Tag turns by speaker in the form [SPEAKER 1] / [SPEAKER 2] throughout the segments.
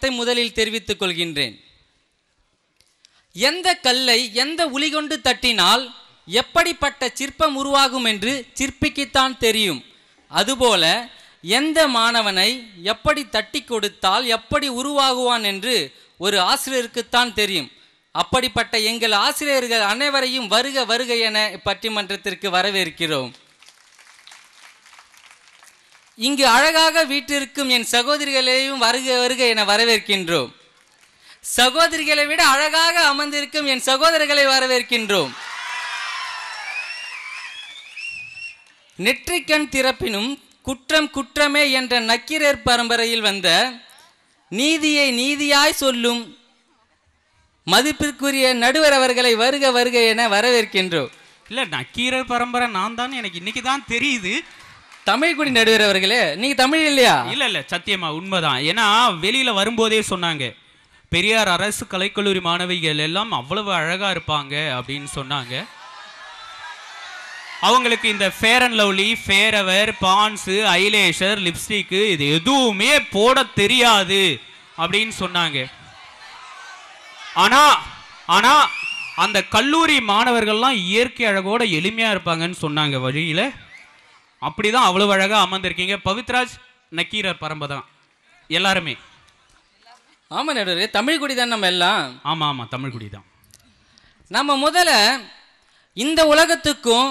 [SPEAKER 1] வணக்கத்தை முதலில் தெரிவித்துக் கொள்கின்றேன் எந்த கல்லை எந்த உளி கொண்டு தட்டினால் எப்படிப்பட்ட சிற்பம் உருவாகும் என்று சிற்பிக்குத்தான் தெரியும் அதுபோல எந்த மாணவனை எப்படி தட்டி கொடுத்தால் எப்படி உருவாகுவான் என்று ஒரு ஆசிரியருக்குத்தான் தெரியும் அப்படிப்பட்ட எங்கள் ஆசிரியர்கள் அனைவரையும் வருக வருக என பட்டிமன்றத்திற்கு வரவேற்கிறோம் இங்கு அழகாக வீட்டிற்கும் என் சகோதரிகளையும் வருக வருக என வரவேற்கின்றோம் சகோதரிகளை விட அழகாக அமர்ந்திருக்கும் என் சகோதரர்களை வரவேற்கின்றோம் நெற்றிக்கண் திறப்பினும் குற்றம் குற்றமே என்ற நக்கீரர் பரம்பரையில் வந்த நீதியை நீதியாய் சொல்லும் மதிப்பிற்குரிய நடுவர் அவர்களை வருக வருக என வரவேற்கின்றோம்
[SPEAKER 2] இல்லை நக்கீரர் பரம்பரை நான் தான் எனக்கு இன்னைக்கு
[SPEAKER 1] தான் தெரியுது தமிழ் குடி நடுவர் அவர்களே நீங்க தமிழ் இல்லையா
[SPEAKER 2] இல்ல இல்ல சத்தியமா உண்மைதான் ஏன்னா வெளியில வரும்போதே சொன்னாங்க பெரியார் அரசு கலைக்கல்லூரி மாணவிகள் எல்லாம் அவ்வளவு அழகா இருப்பாங்க அப்படின்னு சொன்னாங்க அவங்களுக்கு இந்த Fair and Lovely Fairever Pond's ஐலேஷர் லிப்ஸ்டிக்கு இது எதுவுமே போட தெரியாது அப்படின்னு சொன்னாங்க ஆனா ஆனா அந்த கல்லூரி மாணவர்கள்லாம் இயற்கை அழகோட எளிமையா இருப்பாங்கன்னு சொன்னாங்க வழியில அப்படிதான் அவ்வளவு அழகாக அமர்ந்திருக்கீங்க பவித்ராஜ் நக்கீரர் பரம்பு தான்
[SPEAKER 1] எல்லாருமே ஆமாம் நடுவர் தமிழ் குடிதான் நம்ம எல்லாம் ஆமாம் ஆமாம் தமிழ் குடிதான் தான் நம்ம முதல்ல இந்த உலகத்துக்கும்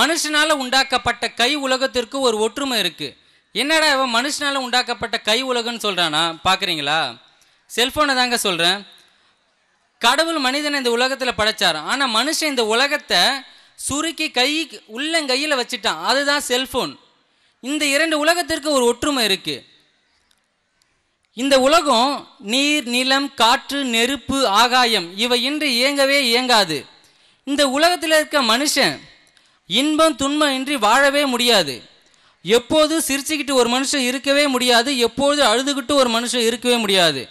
[SPEAKER 1] மனுஷனால் உண்டாக்கப்பட்ட கை உலகத்திற்கும் ஒரு ஒற்றுமை இருக்குது என்னடா இவன் மனுஷனால் உண்டாக்கப்பட்ட கை உலகம்னு சொல்கிறானா பார்க்குறீங்களா செல்ஃபோனை தாங்க சொல்கிறேன் கடவுள் மனிதனை இந்த உலகத்தில் படைச்சார் ஆனால் மனுஷன் இந்த உலகத்தை சுருக்கி கை உள்ளங்கையில் வச்சுட்டான் அதுதான் செல்ஃபோன் இந்த இரண்டு உலகத்திற்கு ஒரு ஒற்றுமை இருக்குது இந்த உலகம் நீர் நிலம் காற்று நெருப்பு ஆகாயம் இவை இன்று இயங்கவே இயங்காது இந்த உலகத்தில் இருக்க மனுஷன் இன்பம் துன்பம் இன்றி வாழவே முடியாது எப்போது சிரிச்சுக்கிட்டு ஒரு மனுஷன் இருக்கவே முடியாது எப்போது அழுதுகிட்டு ஒரு மனுஷன் இருக்கவே முடியாது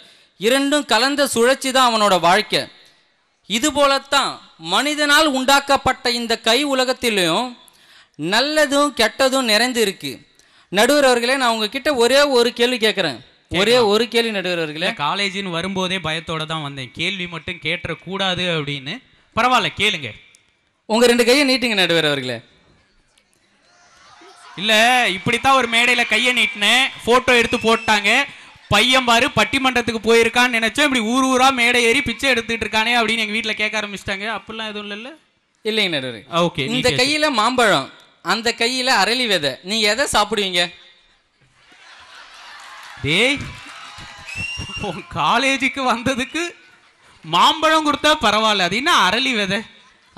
[SPEAKER 1] இரண்டும் கலந்த சுழற்சி தான் அவனோட வாழ்க்கை இது போலத்தான் மனிதனால் உண்டாக்கப்பட்ட இந்த கை உலகத்திலையும் நல்லதும் கெட்டதும் நிறைந்து இருக்கு நடுவர் அவர்களே நான் உங்ககிட்ட ஒரே ஒரு கேள்வி கேட்குறேன்
[SPEAKER 2] ஒரே ஒரு கேள்வி நடுவர் காலேஜின் காலேஜின்னு வரும்போதே பயத்தோட தான் வந்தேன் கேள்வி மட்டும் கேட்டுற கூடாது அப்படின்னு பரவாயில்ல கேளுங்க உங்க ரெண்டு கையை நீட்டுங்க நடுவர் அவர்களே இல்ல இப்படித்தான் ஒரு மேடையில கையை நீட்டினேன் போட்டோ எடுத்து போட்டாங்க பையன் பாரு பட்டிமன்றத்துக்கு போயிருக்கான்னு நினைச்சோம் இப்படி ஊர் ஊரா மேடை ஏறி பிச்சை எடுத்துட்டு இருக்கானே அப்படின்னு எங்க வீட்டுல கேட்க ஆரம்பிச்சிட்டாங்க அப்படிலாம் எதுவும் இல்ல இல்லைங்க ஓகே இந்த கையில
[SPEAKER 1] மாம்பழம் அந்த கையில அரளி விதை நீங்க எதை சாப்பிடுவீங்க டேய் காலேஜுக்கு வந்ததுக்கு மாம்பழம் கொடுத்தா பரவாயில்ல அது என்ன அரளி விதை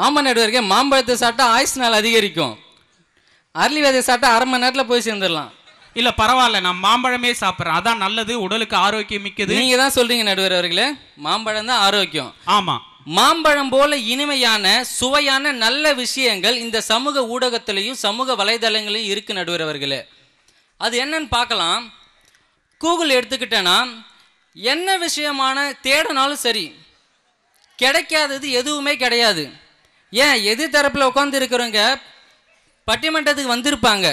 [SPEAKER 1] ஆமா இருக்கேன் மாம்பழத்தை சாப்பிட்டா ஆயுஸ் நாள் அதிகரிக்கும் அரளி விதை சாப்பிட்டா அரை மணி நேரத்தில் போய் சேர்ந்துடலாம் இல்ல பரவாயில்ல நான் மாம்பழமே சாப்பிடுறேன் அதான் நல்லது உடலுக்கு ஆரோக்கியம் மிக்கது நீங்க தான் சொல்றீங்க நடுவர் அவர்களே மாம்பழம் தான் ஆரோக்கியம் ஆமா மாம்பழம் போல இனிமையான சுவையான நல்ல விஷயங்கள் இந்த சமூக ஊடகத்திலையும் சமூக வலைதளங்களையும் இருக்கு நடுவர் அவர்களே அது என்னன்னு பார்க்கலாம் கூகுள் எடுத்துக்கிட்டேன்னா என்ன விஷயமான தேடனாலும் சரி கிடைக்காதது எதுவுமே கிடையாது ஏன் எதிர் தரப்பில் உட்காந்து இருக்கிறவங்க பட்டிமன்றத்துக்கு வந்திருப்பாங்க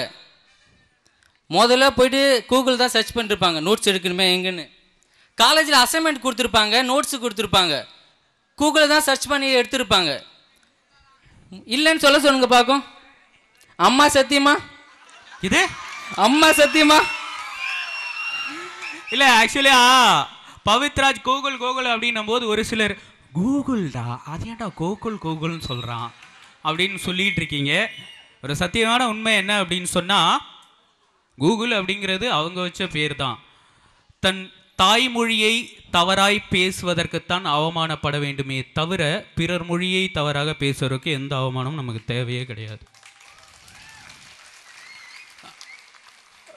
[SPEAKER 1] முதல்ல போயிட்டு கூகுள் தான் சர்ச் பண்ணிருப்பாங்க நோட்ஸ் எடுக்கணுமே எங்கன்னு காலேஜில் அசைன்மெண்ட் கொடுத்துருப்பாங்க நோட்ஸ் கொடுத்துருப்பாங்க கூகுளை தான் சர்ச் பண்ணி எடுத்திருப்பாங்க இல்லைன்னு சொல்ல சொல்லுங்க பார்க்கும் அம்மா சத்தியமா இது அம்மா சத்தியமா இல்லை
[SPEAKER 2] ஆக்சுவலியா பவித்ராஜ் கோகுல் கோகுல் அப்படின்னும் போது ஒரு சிலர் கூகுள்டா அது ஏன்டா கோகுல் கோகுல்னு சொல்கிறான் அப்படின்னு சொல்லிட்டு இருக்கீங்க ஒரு சத்தியமான உண்மை என்ன அப்படின்னு சொன்னால் கூகுள் அப்படிங்கிறது அவங்க வச்ச பேர் தான் தன் தாய்மொழியை தவறாய் பேசுவதற்குத்தான் அவமானப்பட வேண்டுமே தவிர பிறர் மொழியை தவறாக பேசுவதற்கு எந்த அவமானமும் நமக்கு தேவையே கிடையாது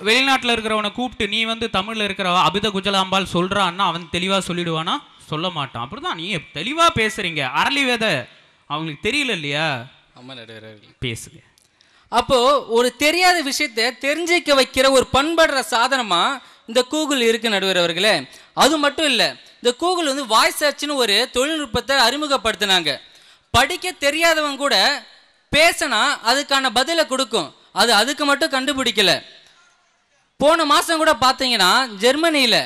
[SPEAKER 2] வெளிநாட்டில் இருக்கிறவனை கூப்பிட்டு நீ வந்து தமிழில் இருக்கிற அபித குஜலாம்பால் சொல்கிறான்னா அவன் தெளிவாக சொல்லிடுவானா சொல்ல மாட்டான் அப்படி தான் நீ தெளிவாக பேசுகிறீங்க
[SPEAKER 1] அரளி வேத அவங்களுக்கு தெரியல இல்லையா பேசுங்க அப்போ ஒரு தெரியாத விஷயத்த தெரிஞ்சிக்க வைக்கிற ஒரு பண்படுற சாதனமா இந்த கூகுள் இருக்கு நடுவர் அவர்களே அது மட்டும் இல்லை இந்த கூகுள் வந்து வாய்ஸ் சர்ச்னு ஒரு தொழில்நுட்பத்தை அறிமுகப்படுத்தினாங்க படிக்க தெரியாதவங்க கூட பேசினா அதுக்கான பதிலை கொடுக்கும் அது அதுக்கு மட்டும் கண்டுபிடிக்கல போன மாதம் கூட பார்த்தீங்கன்னா ஜெர்மனியில்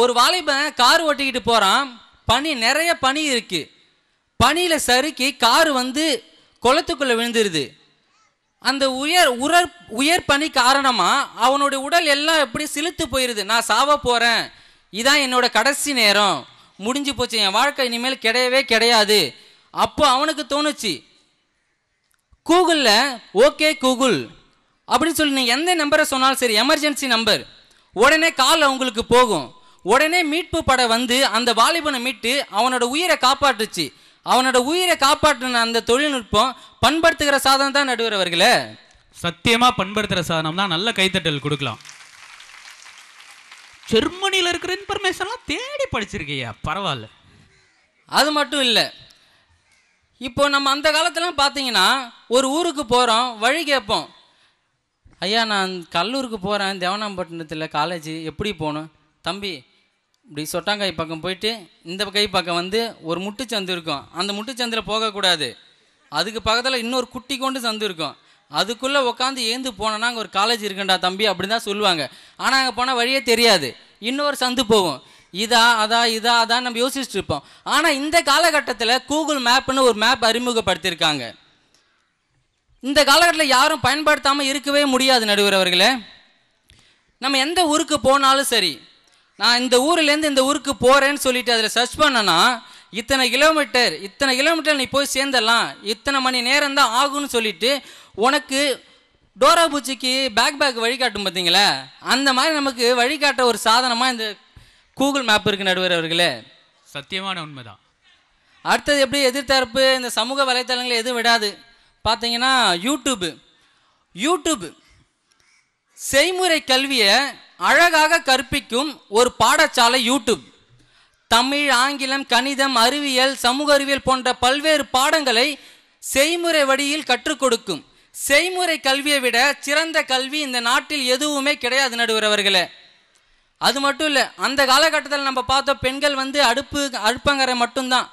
[SPEAKER 1] ஒரு வாலிபன் கார் ஓட்டிக்கிட்டு போகிறான் பனி நிறைய பனி இருக்குது பனியில் சறுக்கி கார் வந்து குளத்துக்குள்ளே விழுந்துருது அந்த உயர் உரர் உயர் பணி காரணமாக அவனுடைய உடல் எல்லாம் எப்படி சிலுத்து போயிடுது நான் சாவ போகிறேன் இதான் என்னோட கடைசி நேரம் முடிஞ்சு போச்சு என் வாழ்க்கை இனிமேல் கிடையவே கிடையாது அப்போ அவனுக்கு தோணுச்சு கூகுளில் ஓகே கூகுள் அப்படின்னு சொல்லி நீங்கள் எந்த நம்பரை சொன்னாலும் சரி எமர்ஜென்சி நம்பர் உடனே கால் அவங்களுக்கு போகும் உடனே மீட்பு படை வந்து அந்த வாலிபனை மீட்டு அவனோட உயிரை காப்பாற்றுச்சு அவனோட உயிரை காப்பாற்றின அந்த தொழில்நுட்பம் பண்படுத்துகிற சாதனம் தான் நடுவர் அவர்களே
[SPEAKER 2] சத்தியமாக பண்படுத்துகிற சாதனம் தான் நல்ல கைத்தட்டல் கொடுக்கலாம்
[SPEAKER 1] ஜெர்மனியில் இருக்கிற இன்ஃபர்மேஷன்லாம் தேடி படிச்சிருக்கியா பரவாயில்ல அது மட்டும் இல்லை இப்போ நம்ம அந்த காலத்துலாம் பார்த்தீங்கன்னா ஒரு ஊருக்கு போகிறோம் வழி கேட்போம் ஐயா நான் கல்லூருக்கு போகிறேன் தேவனாம்பட்டினத்தில் காலேஜ் எப்படி போகணும் தம்பி இப்படி சொட்டாங்காய் பக்கம் போயிட்டு இந்த கை பக்கம் வந்து ஒரு முட்டுச்சந்து இருக்கும் அந்த முட்டுச்சந்தில் போகக்கூடாது அதுக்கு பக்கத்தில் இன்னொரு குட்டி கொண்டு சந்து இருக்கும் அதுக்குள்ளே உட்காந்து ஏந்து போனோன்னா அங்கே ஒரு காலேஜ் இருக்குண்டா தம்பி அப்படின்னு தான் சொல்லுவாங்க ஆனால் அங்கே போனால் வழியே தெரியாது இன்னொரு சந்து போகும் இதா அதா இதா அதான் நம்ம யோசிச்சுட்டு இருப்போம் ஆனால் இந்த காலகட்டத்தில் கூகுள் மேப்னு ஒரு மேப் அறிமுகப்படுத்தியிருக்காங்க இந்த காலகட்டத்தில் யாரும் பயன்படுத்தாமல் இருக்கவே முடியாது நடுவர் அவர்களே நம்ம எந்த ஊருக்கு போனாலும் சரி நான் இந்த ஊர்லேருந்து இந்த ஊருக்கு போகிறேன்னு சொல்லிட்டு அதில் சர்ச் பண்ணனா இத்தனை கிலோமீட்டர் இத்தனை கிலோமீட்டர் நீ போய் சேர்ந்துடலாம் இத்தனை மணி நேரம் தான் ஆகும்னு சொல்லிட்டு உனக்கு டோரா பூச்சிக்கு பேக் பேக் வழிகாட்டும் பார்த்தீங்களா அந்த மாதிரி நமக்கு வழிகாட்ட ஒரு சாதனமாக இந்த கூகுள் மேப் இருக்கு நடுவர் அவர்களே
[SPEAKER 2] சத்தியமான உண்மைதான்
[SPEAKER 1] அடுத்தது எப்படி எதிர்த்தரப்பு இந்த சமூக வலைத்தளங்களை எதுவும் விடாது பார்த்தீங்கன்னா யூடியூப்பு யூடியூப் செய்முறை கல்வியை அழகாக கற்பிக்கும் ஒரு பாடசாலை யூடியூப் தமிழ் ஆங்கிலம் கணிதம் அறிவியல் சமூக அறிவியல் போன்ற பல்வேறு பாடங்களை செய்முறை வழியில் கற்றுக் கொடுக்கும் செய்முறை கல்வியை விட சிறந்த கல்வி இந்த நாட்டில் எதுவுமே கிடையாது நடுவரவர்களே அது மட்டும் இல்லை அந்த காலகட்டத்தில் நம்ம பார்த்தோம் பெண்கள் வந்து அடுப்பு அடுப்பங்கரை மட்டும்தான்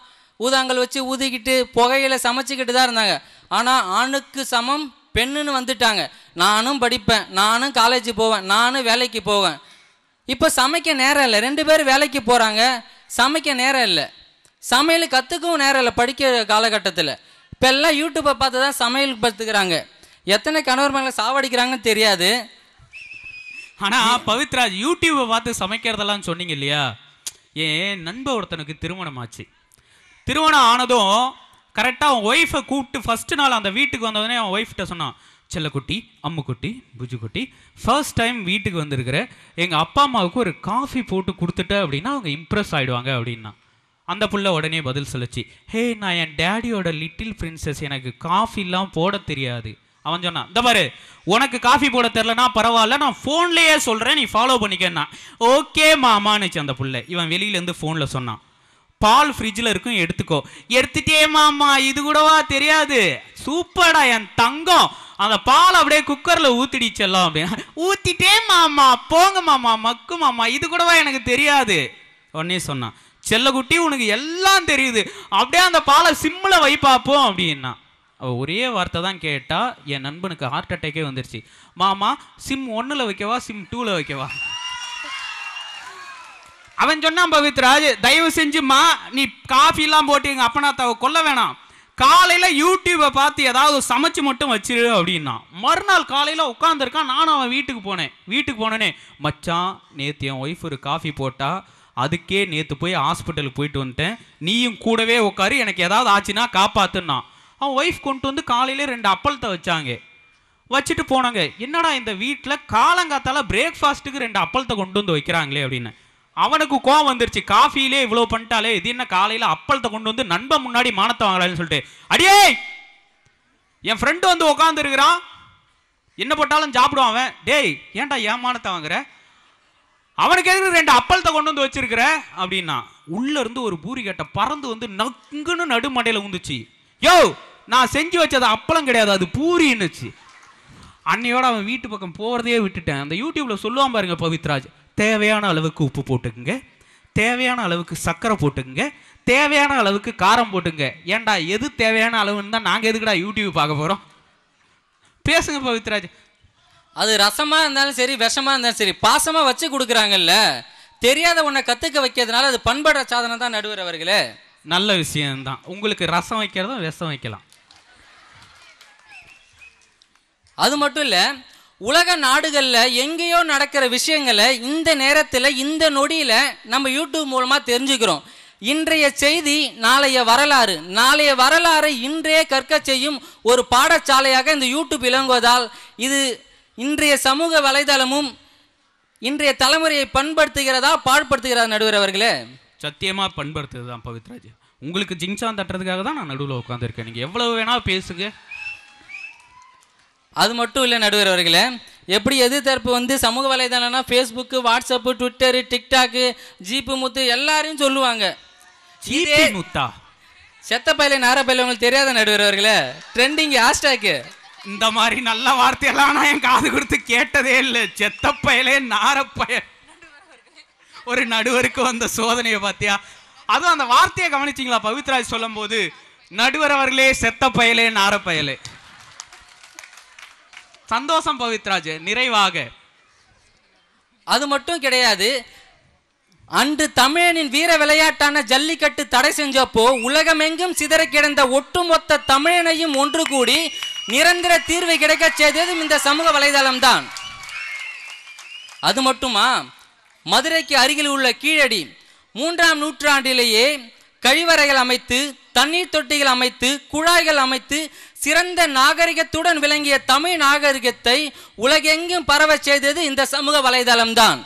[SPEAKER 1] ஊதாங்கல் வச்சு ஊதிக்கிட்டு புகையில சமைச்சிக்கிட்டு தான் இருந்தாங்க ஆனால் ஆணுக்கு சமம் பெண்ணுன்னு வந்துட்டாங்க நானும் படிப்பேன் நானும் காலேஜ் போவேன் நானும் வேலைக்கு போவேன் இப்போ சமைக்க நேரம் இல்லை ரெண்டு பேரும் வேலைக்கு போகிறாங்க சமைக்க நேரம் இல்லை சமையல் கற்றுக்கவும் நேரம் இல்லை படிக்க காலகட்டத்தில் இப்போ எல்லாம் யூடியூப்பை பார்த்து தான் சமையல் பார்த்துக்கிறாங்க எத்தனை கணவர் மேலே சாவடிக்கிறாங்கன்னு தெரியாது ஆனால் பவித்ராஜ் யூடியூப்பை பார்த்து சமைக்கிறதெல்லாம்
[SPEAKER 2] சொன்னீங்க இல்லையா ஏன் நண்ப ஒருத்தனுக்கு திருமணம் ஆச்சு திருமணம் ஆனதும் கரெக்டாக அவன் ஒய்ஃபை கூப்பிட்டு ஃபஸ்ட்டு நாள் அந்த வீட்டுக்கு வந்தவொடனே அவன் ஒய்ஃப்கிட்ட சொன்னான் செல்லக்குட்டி அம்முக்குட்டி புஜுக்குட்டி ஃபர்ஸ்ட் டைம் வீட்டுக்கு வந்திருக்கிற எங்கள் அப்பா அம்மாவுக்கு ஒரு காஃபி போட்டு கொடுத்துட்ட அப்படின்னா அவங்க இம்ப்ரெஸ் ஆகிடுவாங்க அப்படின்னா அந்த புள்ள உடனே பதில் சொல்லிச்சு ஹே நான் என் டேடியோட லிட்டில் பிரின்சஸ் எனக்கு காஃபிலாம் போட தெரியாது அவன் சொன்னான் இந்த பாரு உனக்கு காஃபி போட தெரிலனா பரவாயில்ல நான் ஃபோன்லேயே சொல்கிறேன் நீ ஃபாலோ பண்ணிக்கன்னா ஓகே மாமான்னுச்சு அந்த புள்ள இவன் வெளியிலேருந்து ஃபோனில் சொன்னான் பால் ஃப்ரிட்ஜில் இருக்கும் எடுத்துக்கோ எடுத்துட்டே மாமா இது கூடவா தெரியாது சூப்பர்டா என் தங்கம் அந்த பால் அப்படியே குக்கரில் ஊத்திடி செல்லாம் அப்படின்னா ஊத்திட்டே மாமா போங்க மாமா மக்கு மாமா இது கூடவா எனக்கு தெரியாது உடனே சொன்னான் செல்லக்குட்டி உனக்கு எல்லாம் தெரியுது அப்படியே அந்த பாலை சிம்மில் வை பார்ப்போம் அப்படின்னா அவள் ஒரே வார்த்தை தான் கேட்டால் என் நண்பனுக்கு ஹார்ட் அட்டேக்கே வந்துருச்சு மாமா சிம் ஒன்றில் வைக்கவா சிம் டூவில் வைக்கவா அவன் சொன்னான் பவித்ராஜ் தயவு செஞ்சுமா நீ காஃபிலாம் போட்டு அப்பனா அப்பனாத்தாவை கொல்ல வேணாம் காலையில் யூடியூப்பை பார்த்து ஏதாவது சமைச்சு மட்டும் வச்சிரு அப்படின்னா மறுநாள் காலையில் உட்காந்துருக்கான் நானும் அவன் வீட்டுக்கு போனேன் வீட்டுக்கு போனேனே மச்சான் நேற்று என் ஒய்ஃப் ஒரு காஃபி போட்டால் அதுக்கே நேற்று போய் ஹாஸ்பிட்டலுக்கு போயிட்டு வந்துட்டேன் நீயும் கூடவே உட்காரு எனக்கு ஏதாவது ஆச்சுன்னா காப்பாத்துன்னா அவன் ஒய்ஃப் கொண்டு வந்து காலையில ரெண்டு அப்பளத்தை வச்சாங்க வச்சுட்டு போனாங்க என்னடா இந்த வீட்டில் காலங்காத்தால பிரேக்ஃபாஸ்ட்டுக்கு ரெண்டு அப்பளத்தை கொண்டு வந்து வைக்கிறாங்களே அப்படின்னு அவனுக்கு கோவம் வந்துருச்சு காஃபிலே இவ்வளோ பண்ணிட்டாலே இது என்ன காலையில் அப்பளத்தை கொண்டு வந்து நண்பன் முன்னாடி மானத்தை வாங்கலான்னு சொல்லிட்டு அடியே என் ஃப்ரெண்டு வந்து உட்காந்துருக்கிறான் என்ன போட்டாலும் சாப்பிடுவான் அவன் டேய் ஏன்டா ஏமானத்தை வாங்குற அவனுக்கு எதுக்கு ரெண்டு அப்பளத்தை கொண்டு வந்து வச்சிருக்கிற அப்படின்னா உள்ள இருந்து ஒரு பூரி கட்ட பறந்து வந்து நக்குன்னு நடுமடையில உந்துச்சு யோ நான் செஞ்சு வச்சது அப்பளம் கிடையாது அது பூரின்னுச்சு அன்னையோட அவன் வீட்டு பக்கம் போகிறதே விட்டுட்டேன் அந்த யூடியூப்ல சொல்லுவான் பாருங்க பவித்ராஜ் தேவையான அளவுக்கு உப்பு போட்டுக்குங்க தேவையான அளவுக்கு சர்க்கரை போட்டுக்குங்க தேவையான அளவுக்கு காரம் போட்டுங்க
[SPEAKER 1] ஏன்டா எது தேவையான அளவுன்னு தான் நாங்கள் எதுக்குடா யூடியூப் பார்க்க போகிறோம் பேசுங்க பவித்ராஜ் அது ரசமாக இருந்தாலும் சரி விஷமாக இருந்தாலும் சரி பாசமாக வச்சு கொடுக்குறாங்கல்ல தெரியாத ஒன்றை கற்றுக்க வைக்கிறதுனால அது பண்பட சாதனம் தான் நடுவர் அவர்களே நல்ல விஷயம்தான் உங்களுக்கு ரசம்
[SPEAKER 2] வைக்கிறதும் விஷம் வைக்கலாம்
[SPEAKER 1] அது மட்டும் இல்லை உலக நாடுகளில் எங்கேயோ நடக்கிற விஷயங்களை இந்த நேரத்தில் இந்த நொடியில் நம்ம யூடியூப் மூலமாக தெரிஞ்சுக்கிறோம் இன்றைய செய்தி நாளைய வரலாறு நாளைய வரலாறு இன்றைய கற்க செய்யும் ஒரு பாடசாலையாக இந்த யூடியூப் விளங்குவதால் இது இன்றைய சமூக வலைதளமும் இன்றைய தலைமுறையை பண்படுத்துகிறதா பாடுபடுத்துகிறதா நடுவர் அவர்களே
[SPEAKER 2] சத்தியமாக பண்படுத்துகிறது தான் பவித்ராஜ் உங்களுக்கு ஜிங்சான் தட்டுறதுக்காக
[SPEAKER 1] தான் நான் நடுவில் உட்காந்துருக்கேன் நீங்கள் எவ்வளவு வேணால் பேசுங்க அது மட்டும் இல்லை நடுவர் அவர்களே எப்படி எதிர்த்தரப்பு வந்து சமூக வலைதளம்னா ஃபேஸ்புக்கு வாட்ஸ்அப்பு ட்விட்டரு டிக்டாக்கு ஜீப்பு முத்து எல்லாரையும் சொல்லுவாங்க முத்தா செத்த பயில நார பயில உங்களுக்கு தெரியாத நடுவர் அவர்களே ட்ரெண்டிங் ஹேஷ்டாக்கு இந்த மாதிரி நல்ல வார்த்தையெல்லாம்
[SPEAKER 2] நான் என் காது கொடுத்து கேட்டதே இல்லை செத்த பயலே நார பயல் ஒரு நடுவருக்கு வந்த சோதனையை பார்த்தியா அதுவும் அந்த வார்த்தையை கவனிச்சிங்களா பவித்ராஜ் சொல்லும் போது நடுவர் அவர்களே செத்த பயலே நார பயலே சந்தோஷம் பவித்ராஜ் நிறைவாக
[SPEAKER 1] அது மட்டும் கிடையாது அன்று தமிழனின் வீர விளையாட்டான ஜல்லிக்கட்டு தடை செஞ்சப்போ உலகமெங்கும் சிதற கிடந்த ஒட்டுமொத்த தமிழனையும் ஒன்று கூடி நிரந்தர தீர்வு கிடைக்க செய்ததும் இந்த சமூக வலைதளம் தான் அது மட்டுமா மதுரைக்கு அருகில் உள்ள கீழடி மூன்றாம் நூற்றாண்டிலேயே கழிவறைகள் அமைத்து தண்ணீர் தொட்டிகள் அமைத்து குழாய்கள் அமைத்து சிறந்த நாகரிகத்துடன் விளங்கிய தமிழ் நாகரிகத்தை உலகெங்கும் பரவ செய்தது இந்த சமூக வலைதளம் தான்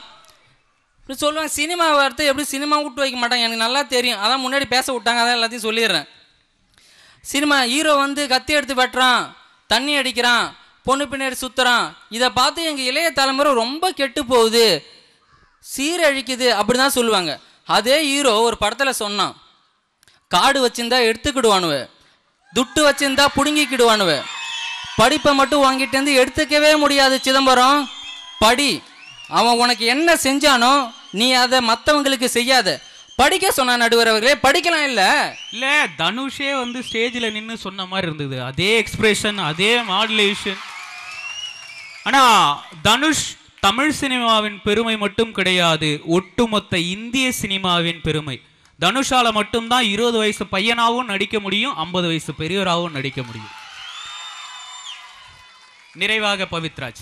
[SPEAKER 1] சொல்லுவாங்க சினிமா வார்த்தை எப்படி சினிமா விட்டு வைக்க மாட்டாங்க எனக்கு நல்லா தெரியும் அதான் முன்னாடி பேச விட்டாங்க அதான் எல்லாத்தையும் சொல்லிடுறேன் சினிமா ஹீரோ வந்து கத்தி எடுத்து வெட்டுறான் தண்ணி அடிக்கிறான் பொண்ணு பின்னாடி சுற்றுறான் இதை பார்த்து எங்கள் இளைய தலைமுறை ரொம்ப கெட்டு போகுது சீரழிக்குது அப்படி தான் சொல்லுவாங்க அதே ஹீரோ ஒரு படத்தில் சொன்னான் காடு வச்சிருந்தா எடுத்துக்கிடுவானுவ துட்டு வச்சிருந்தா புடுங்கிக்கிடுவானுவ படிப்பை மட்டும் வாங்கிட்டு எடுத்துக்கவே முடியாது சிதம்பரம் படி அவன் உனக்கு என்ன செஞ்சானோ நீ அதை மற்றவங்களுக்கு செய்யாத படிக்க சொன்ன நடுவர் அவர்களே படிக்கலாம் இல்ல
[SPEAKER 2] இல்ல தனுஷே வந்து ஸ்டேஜ்ல நின்னு சொன்ன மாதிரி இருந்தது அதே எக்ஸ்பிரஷன் அதே மாடுலேஷன் ஆனா தனுஷ் தமிழ் சினிமாவின் பெருமை மட்டும் கிடையாது ஒட்டுமொத்த இந்திய சினிமாவின் பெருமை தனுஷால மட்டும்தான் இருபது வயசு பையனாகவும் நடிக்க முடியும் ஐம்பது வயசு பெரியவராகவும் நடிக்க முடியும் நிறைவாக பவித்ராஜ்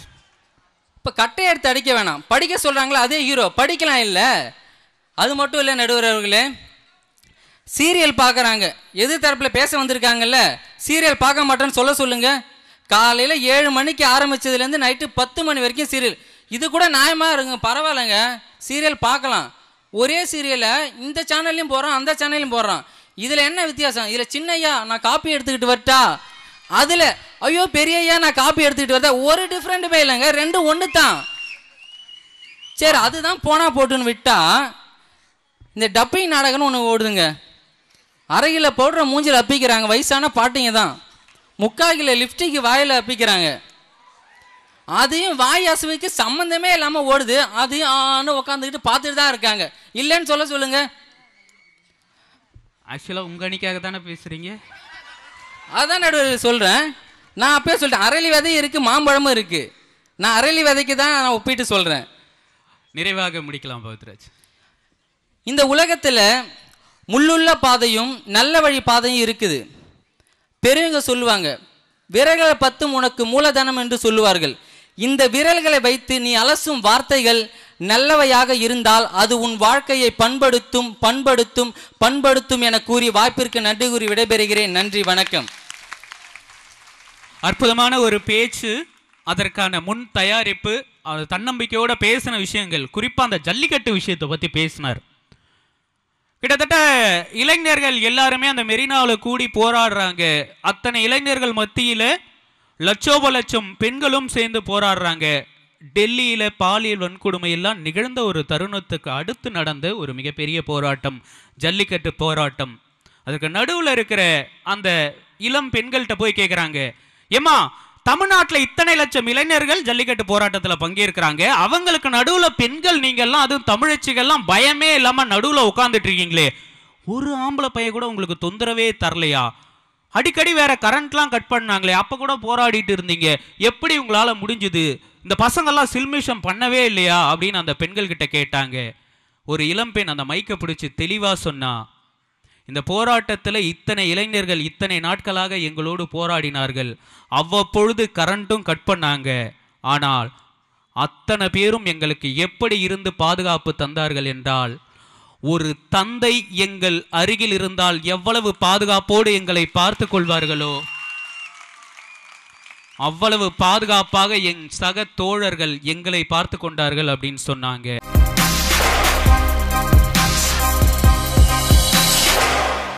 [SPEAKER 1] இப்போ கட்டையை எடுத்து அடிக்க வேணாம் படிக்க சொல்றாங்களா அதே ஹீரோ படிக்கலாம் இல்லை அது மட்டும் இல்லை நடுவரவர்களே சீரியல் பார்க்குறாங்க தரப்பில் பேச வந்திருக்காங்கல்ல சீரியல் பார்க்க மாட்டேன்னு சொல்ல சொல்லுங்கள் காலையில் ஏழு மணிக்கு ஆரம்பித்ததுலேருந்து நைட்டு பத்து மணி வரைக்கும் சீரியல் இது கூட நியாயமாக இருங்க பரவாயில்லைங்க சீரியல் பார்க்கலாம் ஒரே சீரியலை இந்த சேனல்லையும் போடுறான் அந்த சேனல்லையும் போடுறான் இதில் என்ன வித்தியாசம் இதில் சின்னையா நான் காப்பி எடுத்துக்கிட்டு வரட்டா அதில் ஐயோ பெரியய்யா நான் காப்பி எடுத்துக்கிட்டு வரதா ஒரு டிஃப்ரெண்ட்டுமே இல்லைங்க ரெண்டும் ஒன்று தான் சரி அதுதான் போனால் போட்டுன்னு விட்டா இந்த டப்பிங் நாடகம்னு ஒன்று ஓடுதுங்க அறையில் போடுற மூஞ்சில் அப்பிக்கிறாங்க வயசான பாட்டிங்க தான் முக்காகில் லிப்டிக்கு வாயில் அப்பிக்கிறாங்க அதையும் வாய் அசுவைக்கு சம்மந்தமே இல்லாமல் ஓடுது அதையும் ஆன்னு உட்காந்துக்கிட்டு பார்த்துட்டு தான் இருக்காங்க இல்லைன்னு சொல்ல சொல்லுங்க
[SPEAKER 2] ஆக்சுவலாக உங்க அணிக்காக தானே பேசுகிறீங்க
[SPEAKER 1] அதான் நடுவர் சொல்கிறேன் நான் அப்பயே சொல்லிட்டேன் அரளி விதை இருக்குது மாம்பழமும் இருக்குது நான் அரளி விதைக்கு தான் நான் ஒப்பிட்டு சொல்கிறேன்
[SPEAKER 2] நிறைவாக முடிக்கலாம் பவித்ராஜ்
[SPEAKER 1] இந்த உலகத்தில் முள்ளுள்ள பாதையும் நல்ல வழி பாதையும் இருக்குது பெரியவங்க சொல்லுவாங்க விரகளை பத்தும் உனக்கு மூலதனம் என்று சொல்லுவார்கள் இந்த விரல்களை வைத்து நீ அலசும் வார்த்தைகள் நல்லவையாக இருந்தால் அது உன் வாழ்க்கையை பண்படுத்தும் பண்படுத்தும் பண்படுத்தும் என கூறி வாய்ப்பிற்கு நன்றி கூறி விடைபெறுகிறேன் நன்றி வணக்கம் அற்புதமான ஒரு பேச்சு
[SPEAKER 2] அதற்கான முன் தயாரிப்பு தன்னம்பிக்கையோட பேசின விஷயங்கள் குறிப்பாக அந்த ஜல்லிக்கட்டு விஷயத்தை பற்றி பேசினார் கிட்டத்தட்ட இளைஞர்கள் எல்லாருமே அந்த மெரினாவில் கூடி போராடுறாங்க அத்தனை இளைஞர்கள் மத்தியில் லட்சோப லட்சம் பெண்களும் சேர்ந்து போராடுறாங்க டெல்லியில் பாலியல் வன்கொடுமை எல்லாம் நிகழ்ந்த ஒரு தருணத்துக்கு அடுத்து நடந்த ஒரு மிகப்பெரிய போராட்டம் ஜல்லிக்கட்டு போராட்டம் அதுக்கு நடுவில் இருக்கிற அந்த இளம் பெண்கள்கிட்ட போய் கேட்குறாங்க ஏமா தமிழ்நாட்டில் இத்தனை லட்சம் இளைஞர்கள் ஜல்லிக்கட்டு போராட்டத்தில் பங்கேற்கிறாங்க அவங்களுக்கு நடுவில் பெண்கள் நீங்கள்லாம் அதுவும் தமிழச்சிகள்லாம் பயமே இல்லாமல் நடுவில் உட்காந்துட்டு இருக்கீங்களே ஒரு ஆம்பளை பையன் கூட உங்களுக்கு தொந்தரவே தரலையா அடிக்கடி வேற கரண்ட்லாம் கட் பண்ணாங்களே அப்போ கூட போராடிட்டு இருந்தீங்க எப்படி உங்களால் முடிஞ்சுது இந்த பசங்கள்லாம் சில்மிஷம் பண்ணவே இல்லையா அப்படின்னு அந்த பெண்கள்கிட்ட கேட்டாங்க ஒரு இளம்பெண் அந்த மைக்கை பிடிச்சி தெளிவாக சொன்னா இந்த போராட்டத்தில் இத்தனை இளைஞர்கள் இத்தனை நாட்களாக எங்களோடு போராடினார்கள் அவ்வப்பொழுது கரண்ட்டும் கட் பண்ணாங்க ஆனால் அத்தனை பேரும் எங்களுக்கு எப்படி இருந்து பாதுகாப்பு தந்தார்கள் என்றால் ஒரு தந்தை எங்கள் அருகில் இருந்தால் எவ்வளவு பாதுகாப்போடு எங்களை பார்த்து கொள்வார்களோ அவ்வளவு பாதுகாப்பாக என் சக தோழர்கள் எங்களை பார்த்து கொண்டார்கள் அப்படின்னு சொன்னாங்க